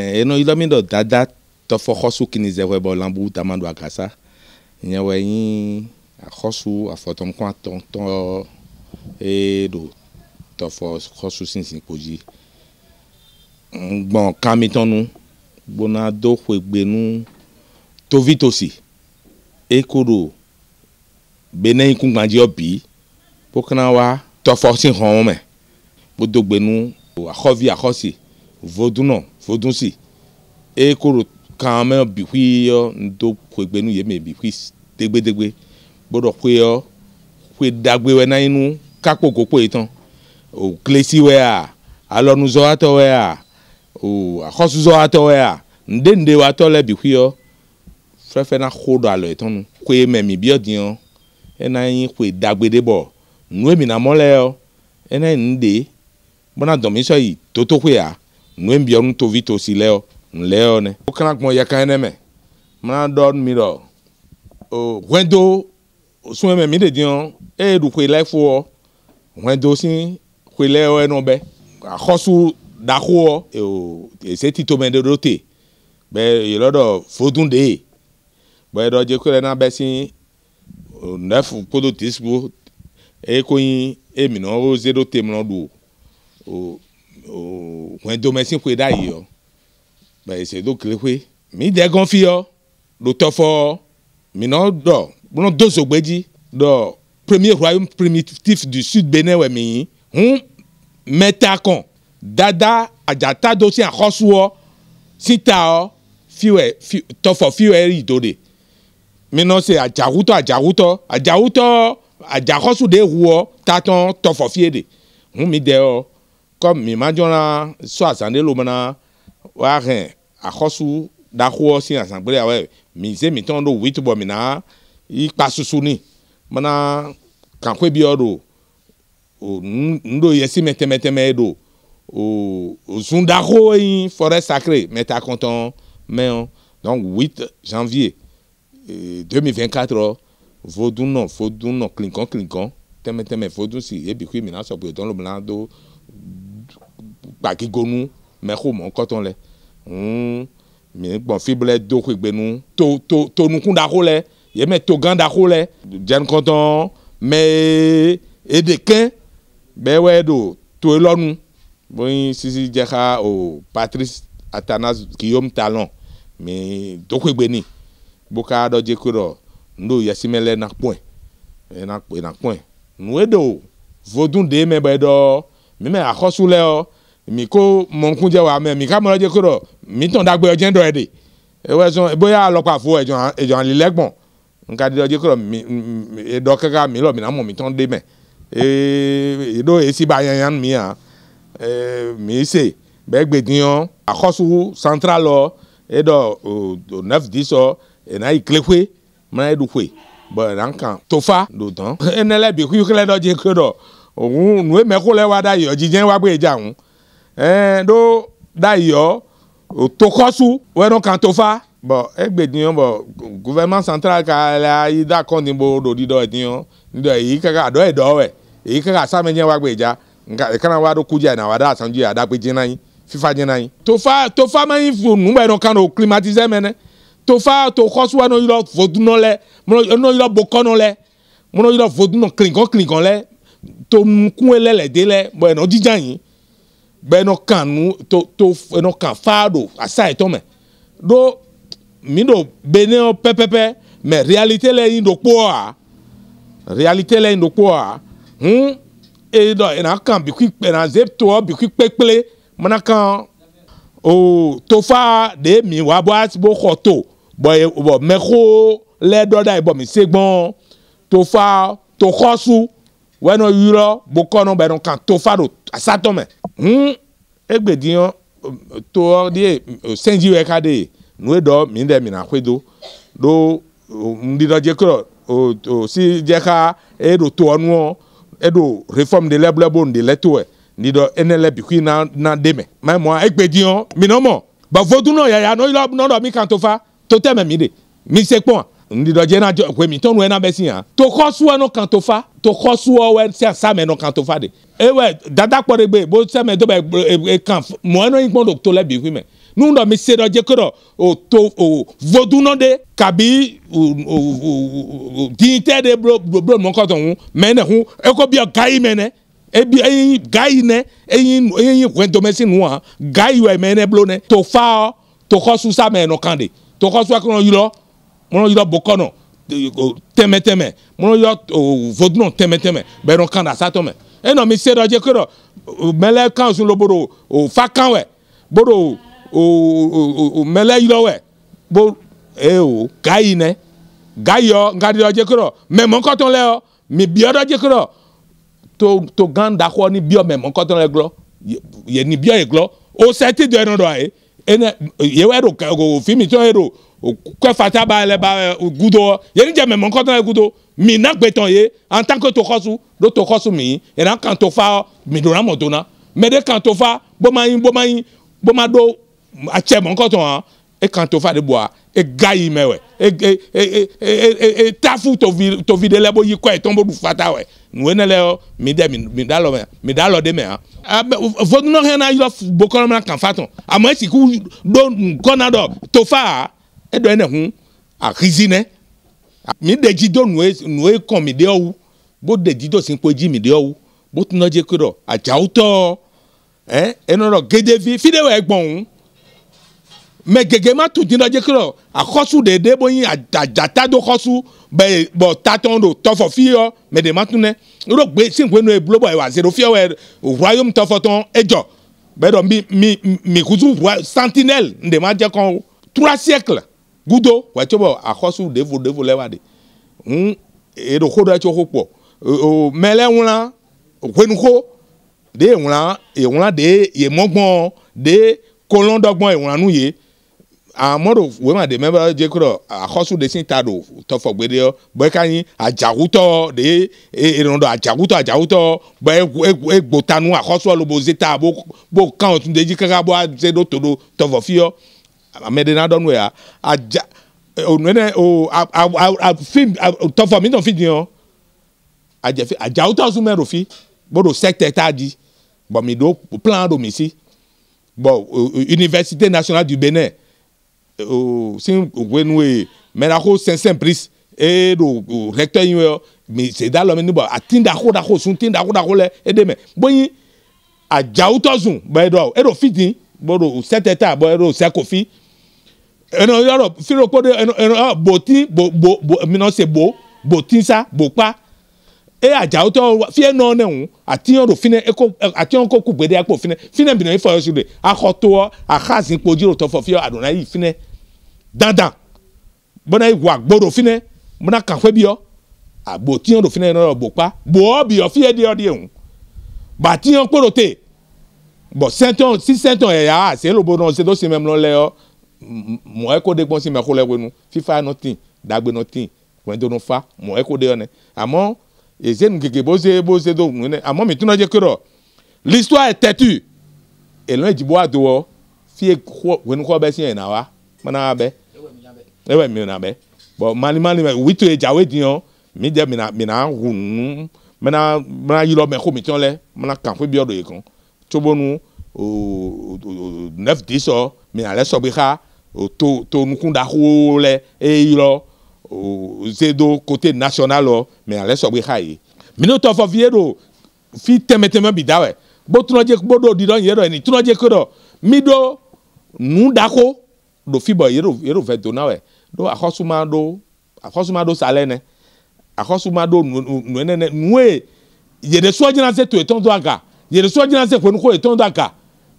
eno yi lɔmi dɔ dada tɔfɔ xɔsu kini zɛwɛ bɔ lambu tamadu agasa nyɛwɛ yi axɔsu afɔtɔnkɔ atɔntɔ eye eh, do tɔfɔ xɔsu sinsin kodzi ŋgbɔn kamitɔnu gbona do xɔegbenu tovi tosi eko do benin kungbadziyɔ bi pokana wa tɔfɔ si xɔn mɛ gbodogbe nu axɔvi axɔsi vodunɔ fodunsi ekoro kan mɛ bi hui ŋdo koegbenu yeme bi hui degbedegbe boɖɔ hui yɔ hui dagbe wɛ nayinu kakpo gokpo yi e o klesi wɛa alɔnuzɔ atɔ wɛa o akɔsuzɔ atɔ nde ŋdende wa tɔ lɛ bi hui yɔ fɛfɛ na xo ɖɔ alɔ yi nu koe mɛ mi biɔ diɔ ena yi koe dagbe de bɔ nue mina mɔ lɛ yɔ ena yi ŋde bɔna dɔmisɔ yi toto koea nuembia nutovi si leo nleo ne o kana gbɔn yaka e ne mɛ mana dɔ mi dɔ o wɛndo sun mɛ mi de diɔ eye du koe lɛ e fo wɛndo si koe lɛ wɛ e nɔ bɛ akɔsu dako o ese tito mɛ de do te bɛ yɔrɔ dɔ fodun de ye bɛ dɔ dze koe na bɛ si nɛfu kodo tisibo eye koyin emi o ze do te mlɔ do o wɛndomɛsiƒoe ɖa yi yɔ bɛyese do kleƒoe mi de gɔn fi yɔ ɖo tɔfɔ minɔ dɔ minɔ do zogbe dzi dɔ premier royaume primitif du sud benin wɛ mi eh? hun hmm? mɛta kɔn dada adzata do si akɔsuɔ sita ɔ fiwɛ fi tɔfɔ fiwɛ yi do de minɔ se adzawutɔ adzawutɔ adzawutɔ adzakɔsu de wuɔ tatɔn tɔfɔ fie de hun hmm, mi de ɔ. comme mi sɔ azã ɖe lome na woahe axɔsu ɖaxoa si azã gbe ɖe mize de ɖo Maintenant, mina êtes kpasusu ni mana kankoe bi ɔɖo o nuɖo yesi mɛ o zundaxo yi forêt sacrée mɛ ta kɔntɔn donc huit janvier deux mille vingt quatre oh, vodun nɔ vodun nɔ klinkan klinkan tɛmɛtɛmɛ vodun si ebi kui mina sɔgbɛ dɔn lomina do. gbagigonu mexome kɔtɔ le ŋu hmm, migbɔn fiblɛ do xegbenu to to tonukun ɖaxo lɛ yɛmɛ togã ɖaxo lɛ dzɛnukɔtɔ mɛ eɖekɛ bɛ wɛ ɖo toe lɔnu bóyin sisi dzɛxa o patrice atanas guillaume talon mi do xegbeni boka ɖɔ dzeko ɖɔ ŋdo yasime lɛ nakpɔɛ ɛnakpɔɛ e nakpɔɛ nuwe ɖo e vodun de mɛ bɛ ɖɔ mímɛ akɔsu lɛ ɔ mi ko mọ̀nkún jẹ́ wa mẹ́ mi ká mọ̀rọ̀ jẹ́ kó mi tàn dàgbé ọjẹ́ ń dọ̀ ẹ̀ dè ẹwọ́ ẹ̀sùn bóyá ọlọ́pàá fo ẹ̀jọ̀ àlè lẹ́gbọ̀n nǹkan dídọ̀ jẹ́ kó rọ̀ mi ẹ̀dọ̀ kẹ́kẹ́ mi lọ̀ mi náà mọ̀ mi tàn dé mẹ́ ẹ̀dọ̀ èsì bá yan yan mi hàn mi sè bẹ́ẹ̀ gbèdìyàn àkọ́sù central lọ ẹ̀dọ̀ neuf dix ọ ẹ̀nà ìklékwe mẹ́ ẹ̀dùkwe bọ̀ ẹ̀nà kan tófa dòtàn ẹ̀nẹ́lẹ́bi kúkúlẹ́dọ̀ jẹ́ kó rọ̀ òun nùwé mẹ́kúlẹ́ wa dá yọ̀ jíjẹ́ wa gbé ìjà òun ɖo eh, da yiyɔ tokɔsu wɛrɛ kan to fa bɔn egbe diɲɔ bɔn gouvernement central ka la yi da kɔndi bo do di dɔ e diɲɔ ni dɔ e, yi kaka dɔ yi e dɔ wɛ yi kaka sami nye wa gbe dza nka kana wa do kudza na wa da asanju ya da gbe dze na yi fifa dze na yi. tofa tofa ma yi fo nu bɛ nɔ kan do climatiser mɛ nɛ tofa tokɔsu wa n'o yi lɔ vodunɔ lɛ n'o bokɔnɔ lɛ n'o yi lɔ vodunɔ klinkɔn klinkɔn lɛ tonukun lɛ lɛ de lɛ bɔn ɛnɔ jija yin. gbẹ nɔ kan nu to to nɔ kan faa do asa yi tɔmɛ do mi do benin pɛpɛpɛ mɛ réalité lɛ yin do kpoa réalité lɛ yin do kpoa hun hmm? eye dɔ ena kan bikui ena ze toɔ bikui kpekpele mana kan o tofa de mi wa bɔ asibo xɔ to bɔn bɔn mɛko lɛ dɔ da yi bɔn mi se gbɔn tofa toxɔsu wẹ́nu yúrọ́ bokọ́nu bẹ̀rù kan tó fáro asátọ́mẹ̀ hún hmm? egbèdìyàn tó ọ́ di sẹ́ńjì wẹ̀ ká de nùwé dọ́ mí dẹ́ mìíràn pé do do ŋdidɔdze kɔ o si dze ka eɖo toa nuɔ eɖo reform de lɛ blɛbo de lɛ toɛ ŋdidɔ ene lɛ bikui na na de mɛ mɛ mɔ egbe diɔ minɔmɔ bɔn vodu nɔ yaya nɔ yɔ nɔ dɔ mi kan to fa to tɛ mɛ mi de mi se kpɔn ndidɔdze na dzɔ ekoe mi tɔnu ena bɛ si hã to xɔsu eno kan to fa to xɔsu ɔwɛ sia same kan to fa de ewɛ dada de gbe bo sɛmɛ do bɛ ekan mɔ eno yin gbɔn do to lɛ bi hui mɛ nudɔ mi se dɔdze ko dɔ o to o vodunɔ de kabi o o o diinitɛ de blo blo mɔkɔtɔ ŋu mɛ ne ŋu eko bi gayi mɛ nɛ ebi eyin gayi nɛ eyin eyin wɛndomɛsi nu hã gayi wɛ mɛ nɛ blo nɛ to fa tokɔsu same eno kan de tokɔsu akɔnɔ yirɔ mɔnɔ yɔrɔ bokɔnɔ tɛmɛtɛmɛ mɔnɔ yɔrɔ vodunɔ tɛmɛtɛmɛ bɛnɔ kan na satɔmɛ enɔ mi se dɔ dze ko dɔ mɛlɛ kan sun lo bodo o fa kan wɛ bodo o mɛlɛ yɔ wɛ bo ee o gayi nɛ gayɔ nga dɔ dze ko dɔ mɛmɔ kɔtɔn lɛ yɔ mi biɔ dɔ dze ko dɔ to to gan da xɔ ni biɔ mɛmɔ kɔtɔn lɛ glɔ yɛ ni biɔ yɛ glɔ o sɛ ti dɔ yɛ nɔ dɔ ye ene yewo ɛɖo fimi tɔ ɛɖo kɛ fata b'a lɛ b'a lɛ eh, gudo yeni jɛ mɛmɛ nkɔtɔn ye e gudo mi na gbɛtɔn ye en tant que tokɔsu do tokɔsu mi yena kan to fa mi donna mɔ donna mɛ de kan to fa bomayin bomayin boma do a cɛ mɔ nkɔtɔn wa e kan to fa de bɔ wa e ga yi mɛ wɛ e e, e e e e e e tafu tovi tovi de lɛ bo yi kɔ ye tɔn bo du fata wɛ nue ne lɛ mi dɛ mi da lɔ mɛ mi da lɔ de mɛ a vodunɔ hɛn na yɔ bokɔrɔ mi na kan fa tɔn amɔ esi ku do nkɔna dɔ to fa eɖɔ ene hu axizi ne mi ɖe dzi do nue nue kɔn mi ɖe wu bo ɖe dzi do si kpo dzi mi ɖe wu bo tún n'odze kpe ɖɔ adzawo tɔ ɛ eh, enɔnɔ gedevi fi ɖe wɔ ɛgbɔn ŋu mɛ gege ma tu di n'odze kpe ɖɔ akɔsu ɖeɖe bo yin adzata do xɔsu bɛ bɔ tatɔn do tɔfɔ fi yɔ mɛ ɖe ma tu nɛ ɖo gbe si gbe nu eblo bɔ ɛwà e zero fi yɔ e wɛ royaume tɔfɔtɔn edzɔ bɛ dɔ mi mi mi kutu santinelle ɖe ma jɛ kɔn trois siècles gudo wàtsɔ bɔ akɔsu devo devo lɛ wa hmm, e de ŋu eɖoko ɖe tsɔ kpɔ o mɛlɛ ŋlã ʋenuko de ŋlã e ŋlã de e yemɔgbɔn de kolɔndɔgbɔn ŋlãnu ye amɔɖo wema de mɛbɛ dze kuro akɔsu de si ta do tɔfɔgbe de yɔ bɔ eka nyi adzagutɔ de eɖɔn do adzagutɔ adzagutɔ bɔ egbotanu akɔsu alobo zeta bo bo kan o tun de dzi kaka bo a do to do tɔfɔfi yɔ ame ɖe naɖɔ nu ya adza onue ne o a a a fi tɔfɔ mi tɔn fi di yɔ adze fi adzawo tɔ sun fi bo ɖo sɛktɛ ta di bɔn mi ɖo plan ɖo mi si bɔn université nationale du Bénin, o si owe nu ye mɛrako sɛnsɛn pris eye ɖo recteur yi yɔ mi seda lɔ mi ni bɔ ati dako dako sun ti dako dako lɛ ede mɛ bonyi adzawo tɔ sun bɔn eɖɔ eɖo fi di bo ɖo sɛktɛ ta bɔn eɖo sɛkofi ẹnu yọrọ sírò kóde ẹnu ẹnu ah, bò tí bò bò bò mìíràn ṣe bò bò tí sa bò pa e àjà tó fíẹ nọ ne ŋu àti yọrọ fínẹ eko àti yọrọ kókù gbèdé akpọ fínẹ fínẹ bìnnà ifọ yọsùn de akɔtɔ axazi kpodzi rotɔ fɔ fíẹ àdùnnà yìí fínẹ dandan bọ́nà yìí wà gbọdọ̀ fínẹ bọ́nà kàwé bíọ́ àbò tí yọrọ fínẹ yọrọ bò pa bò ọ́ bìọ́ fíẹ díẹ̀ díẹ̀ ŋu bàtí yọrọ kpọdọ̀ tè bọ̀ sẹ́ńtọ̀ sísẹ́ńtọ̀ ẹ̀yà àṣẹ lóbo náà ṣe tó ṣe mẹ́mọ́ lẹ́yọ́ mɔ ekode gbɔ si mɛ ko le wenu fifa nɔtin dagbe nɔtin wɛndonu fa mɔ ekode yɔ nɛ amɔ ezenu gege boze boze do nu nɛ amɔ mi tunu dze kerɔ l'histoire est têtue elɔn edibo adowɔ fie xɔ wenu xɔ bɛ si yɛn na wa mana bɛ ewɛ mi na bɛ bɔn mali mali mɛ witu edzawe diyan mi dɛ mina mina wu nu mina mina yilɔ mɛ ko mi tiɲɛ lɛ mina kan fo bi yɔ do yi e kan tsobonu o o o neuf dix sɔ mina lɛ sɔbi xa to to nukuɖaxowo lɛ eyi lɔ o zedo côté national lɔ mɛ alɛ sɔgbe xa yi minotɔ fɔ fie ɖo fi tɛmɛtɛmɛ bi da wɛ bo trɔdze bo ɖo ɖi ɖɔ yi ɖɔ yi trɔdze ko ɖɔ mi ɖo nuɖako ɖo fi bɔ yero yero vɛ do na wɛ ɖo akɔsuma ɖo akɔsuma ɖo salɛ nɛ akɔsuma ɖo nu nu nɛnɛ nue yeɖesua dzina to etɔn do aga yeɖesua dzina se etɔn do aga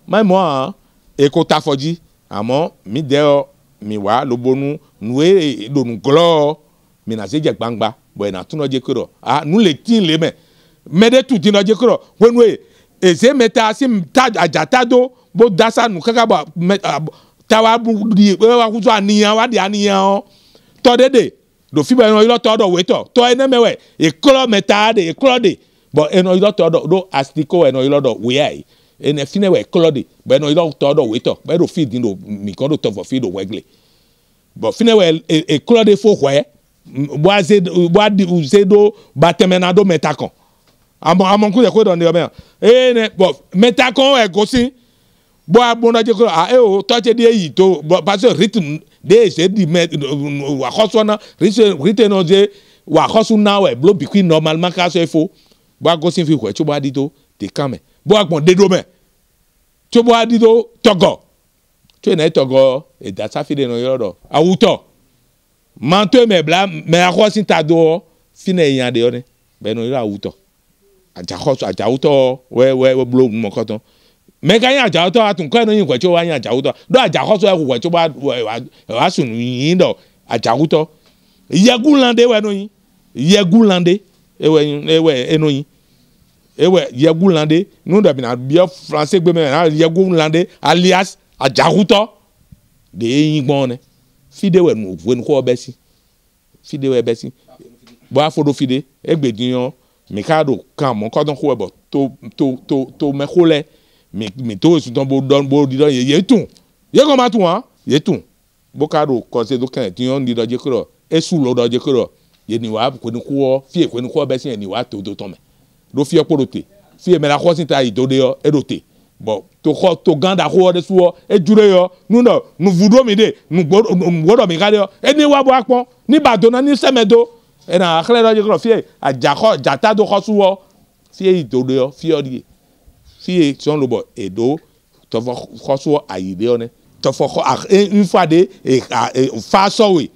mɛ mɔ hã ekota fɔdzi àmọ́ mi dẹ́ mi wà lobonu nue donu glɔ mina se dze gbangba bɔn ena tunɔ dze korɔ a nu le ti le mɛ mɛ de tu tinɔ dze korɔ wonue eze me ta si ta adzata do bo dasa nu kaka bɔ mɛ abɔ tawa bu di wa kutu aniyan wa di aniyan ɔ tɔ de de ɖofi bɛ enɔ yɔtɔ dɔ wetɔ tɔ ene mɛ wɛ eklɔ mɛ ta de eklɔ de bɔn enɔ yɔtɔ dɔ do asitiko enɔ yɔtɔ dɔ wea yi ene fi ne wɔ eklɔ de bɛ nɔ yɔrɔ tɔ ɖɔ wetɔ bɛ ɖo fi ɖin ɖo mikɔ ɖo tɔvɔ fi ɖo wɛgle bɔn fi ne wɔ eklɔ de fo xɔɛ bɔa ze bɔa di ze ɖo ba tɛmɛna ɖo mɛta kɔn amɔ amɔ ŋkú yɛ dɔn ne yɔ mɛ ee ne bɔn mɛta kɔn ɛgosi bɔa gbɔnɔ dze ko a e o tɔtse de yi to bɔn parce que rythme de ze di mɛ wa xɔsɔ na rythme rythme nɔ ze wa xɔsu na blo bikui normalement kaso efo bɔa gosi fi xɔɛ tso bɔa to deka mɛ bo akpɔn dedo mɛ tso bo adi do tɔgɔ tso yina e etɔgɔ edasafi de nɔ yɔrɔ dɔ awutɔ manto e mɛ bla mɛ akɔsi ta do fina eya de yɔ ne bɛ nɔ yɔrɔ awutɔ adzakɔsɔ adzawutɔ wɛ wɛ wɛ blo mɔkɔtɔn mɛ ka yin adzawutɔ atun kɔ yinu e yin kɔtso wa yin adzawutɔ do adzakɔsɔ yɛ kɔtso wa wa wa sunu yin dɔ adzawutɔ yɛgulande wɛ no yin yɛgulande ewɛ ewɛ eno yin ewɛ yɛgu lã de nu dɛbi na biɛ fransɛ gbe mɛ na yɛgu lã alias adzakutɔ de eyin gbɔn ne fi de wɛ nu voe nu kɔ bɛ si fi de wɛ bɛ si bɔn afoɖo fi de egbe di yɔ mi ka kan mɔ kɔdɔn ko bɔ to to to to mɛ ko lɛ mi mi to esutɔn bo dɔn bo di dɔn ye ye tun ye kɔ ma tun wa ye tun bó ka do kɔse do kɛn di yɔ di dɔ dze ko rɔ esu lo dɔ dze ko rɔ ye ni wa ko ni ko fie ko ni ko bɛ si yɛ wa to do tɔn ɖo fiɔ kpo ɖo te fiye mɛ la xɔ si ta yi do de yɔ eɖo te bɔn to xɔ to gã da xɔ ɖe suwɔ edu ɖe yɔ nunɔ nuvuɖo mi de nugbɔ nugbɔɖɔ mi ka de yɔ ene wa bɔ akpɔ ni ba do na ni sɛmɛ do ena xlẽ ɖɔ dzi kɔ fiye adzaxɔ dzata do xɔ suwɔ fiye yi do de yɔ fiye ɖi fiye sɔn lobo edo tɔfɔ xɔ suwɔ ayi de yɔ ne tɔfɔ xɔ a nufa de e a e fa sɔwe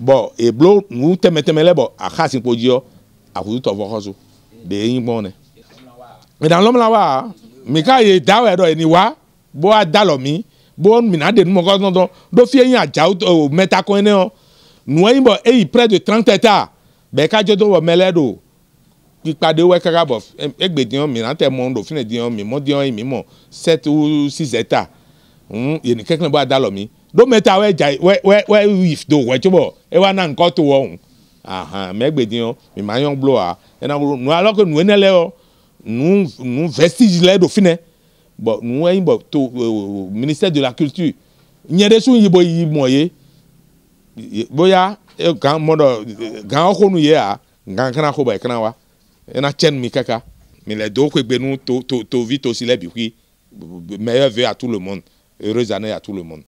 bɔn eblo nu tɛmɛtɛmɛ lɛ bɔn a xa si kpo dzi yɔ aƒutu tɔfɔ xɔ so de eyin gbɔn nɛ ìdánlɔm la wa mi ka ye dawɛ dɔ ɛni e wa bo a da mi bo mina de numɔ kɔsɔn dɔn do fi eyin adzawo o mɛta kɔn e ne yɔ nua yin bɔ eyi près de trente hectares bɛɛ ka jɔ do wɔ mɛlɛ do kpikpa de wɛ kaka bɔ egbe diɲɔ mina tɛ mɔ do fina diɲɔ mi mɔ diɲɔ yi mi mɔ sept ou six hectares hmm, hun yenni kɛkɛ bɔ a da mi do mɛta wɛ dza wɛ wɛ wɛ yif do wɛ tso bɔ ewa na nkɔ to wɔ hun aha mɛgbedi yɔ mima yɔ blo a ɛna ko nu alɔ ko nu ene lɛ yɔ nu nu vestige lɛ do finɛ bɔn nu eyin bɔ to o ministère de la culture nye de sun yibɔ yi mɔ ye boya gan mɔdɔ gan ko nu ye a gan kana ko ba ye kana wa ɛna tiɛ nu mi kaka mi lɛ do ko gbenu to to to vi to lɛ bi kui meilleur vœu à tout le monde heureuse année à tout le monde.